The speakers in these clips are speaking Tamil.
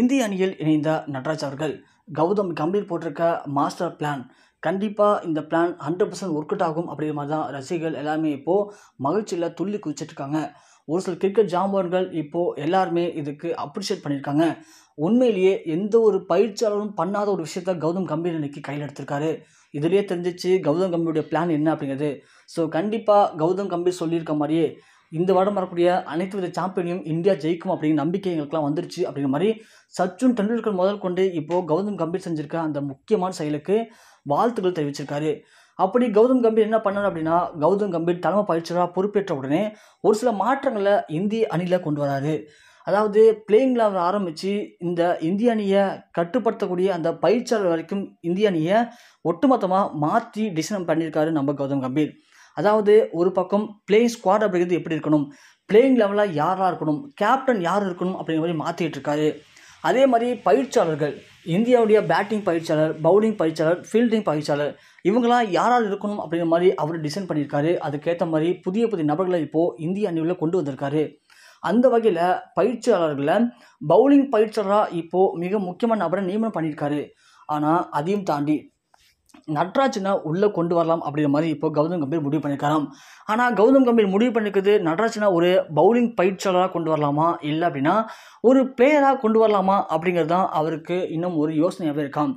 இந்திய அணியில் இணைந்த நட்ராஜ் அவர்கள் கௌதம் கம்பீர் போட்டிருக்க மாஸ்டர் பிளான் கண்டிப்பாக இந்த plan hundred percent work out ஆகும் அப்படிங்கிற மாதிரி தான் ரசிகர்கள் எல்லாமே இப்போது மகிழ்ச்சியில் துள்ளி குதிச்சிட்ருக்காங்க ஒரு சில கிரிக்கெட் ஜாம்பவர்கள் இப்போது எல்லாருமே இதுக்கு அப்ரிஷியேட் பண்ணியிருக்காங்க உண்மையிலேயே எந்த ஒரு பயிற்சியாளரும் பண்ணாத ஒரு விஷயத்த கௌதம் கம்பீர் இன்னைக்கு கையில் எடுத்திருக்காரு இதிலேயே தெரிஞ்சிச்சு கௌதம் கம்பீருடைய பிளான் என்ன அப்படிங்கிறது ஸோ கண்டிப்பாக கௌதம் கம்பீர் சொல்லியிருக்க மாதிரியே இந்த வாரம் வரக்கூடிய அனைத்து வித சாம்பியனையும் இந்தியா ஜெயிக்கும் அப்படிங்கிற நம்பிக்கை எங்களுக்குலாம் வந்துருச்சு அப்படிங்கிற மாதிரி சச்சின் டெண்டுல்கர் முதல் கொண்டு இப்போது கௌதம் கம்பீர் செஞ்சிருக்க அந்த முக்கியமான செயலுக்கு வாழ்த்துக்கள் தெரிவிச்சிருக்காரு அப்படி கௌதம் கம்பீர் என்ன பண்ணார் அப்படின்னா கௌதம் கம்பீர் தலைமை பயிற்சியராக பொறுப்பேற்ற உடனே ஒரு சில மாற்றங்களை இந்திய அணியில் கொண்டு வராரு அதாவது பிளேயிங் அவர் ஆரம்பித்து இந்த இந்திய அணியை கட்டுப்படுத்தக்கூடிய அந்த பயிற்சியாளர் வரைக்கும் இந்திய அணியை ஒட்டுமொத்தமாக மாற்றி டிசைன் பண்ணியிருக்காரு நம்ம கௌதம் கம்பீர் அதாவது ஒரு பக்கம் பிளேயிங் ஸ்குவாட் அப்படிங்கிறது எப்படி இருக்கணும் பிளேயிங் லெவலாக யாராக இருக்கணும் கேப்டன் யார் இருக்கணும் அப்படிங்கிற மாதிரி மாற்றிட்டுருக்காரு இருக்காரு அதே மாதிரி பயிற்சியாளர்கள் இந்தியாவுடைய பேட்டிங் பயிற்சியாளர் பவுலிங் பயிற்சியாளர் ஃபீல்டிங் பயிற்சியாளர் இவங்களாம் யாரால் இருக்கணும் அப்படிங்கிற மாதிரி அவர் டிசைன் பண்ணியிருக்காரு அதுக்கேற்ற மாதிரி புதிய புதிய நபர்களை இப்போது இந்திய அணிவில் கொண்டு வந்திருக்காரு அந்த வகையில் பயிற்சியாளர்களை பவுலிங் பயிற்சியாளராக இப்போது மிக முக்கியமான நபரை நியமனம் பண்ணியிருக்காரு ஆனால் அதையும் தாண்டி நட்ராஜனை உள்ளே கொண்டு வரலாம் அப்படிங்கிற மாதிரி இப்போ கௌதம் கம்பீர் முடிவு பண்ணியிருக்காராம் ஆனால் கௌதம் கம்பீர் முடிவு பண்ணிருக்குது நட்ராஜனை ஒரு பவுலிங் பயிற்சியாளராக கொண்டு வரலாமா இல்லை அப்படின்னா ஒரு பிளேயராக கொண்டு வரலாமா அப்படிங்கிறது தான் அவருக்கு இன்னும் ஒரு யோசனையாகவே இருக்காம்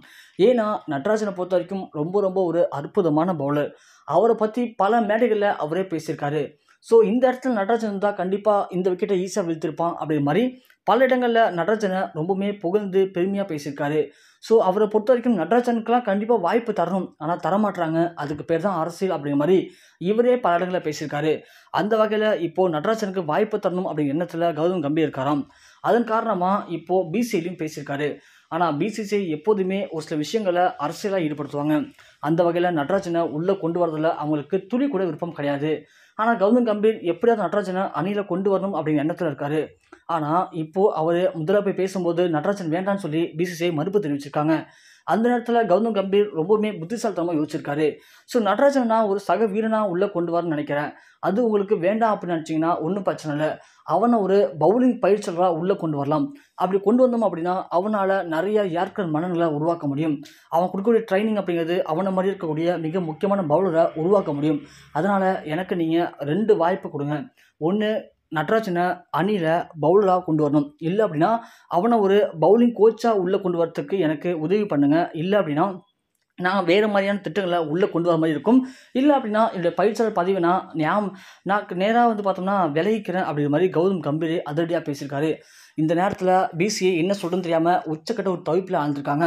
ஏன்னா நட்ராஜனை பொறுத்த வரைக்கும் ரொம்ப ரொம்ப ஒரு அற்புதமான பவுலர் அவரை பற்றி பல மேடைகளில் அவரே பேசியிருக்காரு ஸோ இந்த இடத்துல நடராஜன் தான் கண்டிப்பாக இந்த விக்கெட்டை ஈஸியாக வீழ்த்திருப்பான் அப்படி மாதிரி பல இடங்களில் நடராஜனை ரொம்பவுமே புகழ்ந்து பெருமையாக பேசியிருக்காரு ஸோ அவரை பொறுத்த வரைக்கும் நடராஜனுக்கெலாம் கண்டிப்பாக வாய்ப்பு தரணும் ஆனால் தரமாட்டுறாங்க அதுக்கு பேர் தான் அரசியல் அப்படிங்கிற மாதிரி இவரே பல இடங்களில் பேசியிருக்காரு அந்த வகையில் இப்போது நடராஜனுக்கு வாய்ப்பு தரணும் அப்படிங்கிற எண்ணத்தில் கௌதம் கம்பீர் இருக்காராம் அதன் காரணமாக இப்போது பிசிஐலையும் பேசியிருக்காரு ஆனால் பிசிசிஐ எப்போதுமே ஒரு சில விஷயங்களை அரசியலாக ஈடுபடுத்துவாங்க அந்த வகையில் நடராஜனை உள்ளே கொண்டு வரதில் அவங்களுக்கு துளி கூட விருப்பம் கிடையாது ஆனால் கௌதம் கம்பீர் எப்படியாவது நடராஜனை அணியில் கொண்டு வரணும் அப்படிங்கிற எண்ணத்தில் இருக்கார் ஆனால் இப்போது அவர் முதல்ல போய் பேசும்போது நடராஜன் வேண்டான்னு சொல்லி பிசிசிஐ மறுப்பு தெரிவிச்சிருக்காங்க அந்த நேரத்தில் கௌதம் கம்பீர் ரொம்பவுமே புத்திசாலித்தனமாக யோசிச்சிருக்காரு ஸோ நான் ஒரு சக வீரனாக உள்ளே கொண்டு வரேன்னு நினைக்கிறேன் அது உங்களுக்கு வேண்டாம் அப்படின்னு நினச்சிங்கன்னா ஒன்றும் பிரச்சனை இல்லை அவனை ஒரு பவுலிங் பயிற்சியாளராக உள்ளே கொண்டு வரலாம் அப்படி கொண்டு வந்தோம் அப்படின்னா அவனால் நிறைய ஏற்கன் மனநிலை உருவாக்க முடியும் அவன் கொடுக்கக்கூடிய ட்ரைனிங் அப்படிங்கிறது அவனை மாதிரி இருக்கக்கூடிய மிக முக்கியமான பவுலரை உருவாக்க முடியும் அதனால் எனக்கு நீங்கள் ரெண்டு வாய்ப்பு கொடுங்க ஒன்று நட்ராஜனை அணில பவுலராக கொண்டு வரணும் இல்லை அப்படின்னா அவனை ஒரு பவுலிங் கோச்சாக உள்ளே கொண்டு வரத்துக்கு எனக்கு உதவி பண்ணுங்கள் இல்லை அப்படின்னா நான் வேறு மாதிரியான திட்டங்களை உள்ளே கொண்டு வர மாதிரி இருக்கும் இல்லை அப்படின்னா என்னுடைய பயிற்சியாளர் பதிவை நான் ஞாபகம் நான் நேராக வந்து பார்த்தோம்னா விளைவிக்கிறேன் அப்படிங்கிற மாதிரி கௌதம் கம்பீர் அதிரடியாக பேசியிருக்காரு இந்த நேரத்தில் பிசிஏ என்ன சொல்கிறதுன்னு தெரியாமல் உச்சக்கட்ட ஒரு தவிப்பில் ஆழ்ந்திருக்காங்க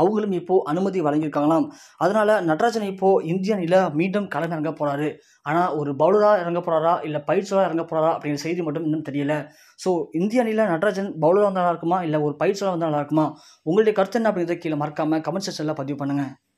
அவங்களும் இப்போது அனுமதி வழங்கியிருக்காங்களாம் அதனால் நடராஜன் இப்போது இந்திய அணியில் மீண்டும் கலந்து இறங்க போகிறாரு ஆனால் ஒரு பவுலராக இறங்க போகிறாரா இல்லை பயிற்சியாளராக இறங்க போகிறாரா அப்படிங்கிற செய்தி மட்டும் இன்னும் தெரியல ஸோ இந்திய அணியில் நடராஜன் பவுலராக வந்தால் நல்லா இருக்குமா இல்லை ஒரு பயிற்சியாளர் வந்தால் நல்லா இருக்குமா உங்களுடைய கருத்து என்ன அப்படிங்கிறத கீழே மறக்காமல் கமெண்ட் செக்ஷனில் பதிவு பண்ணுங்கள்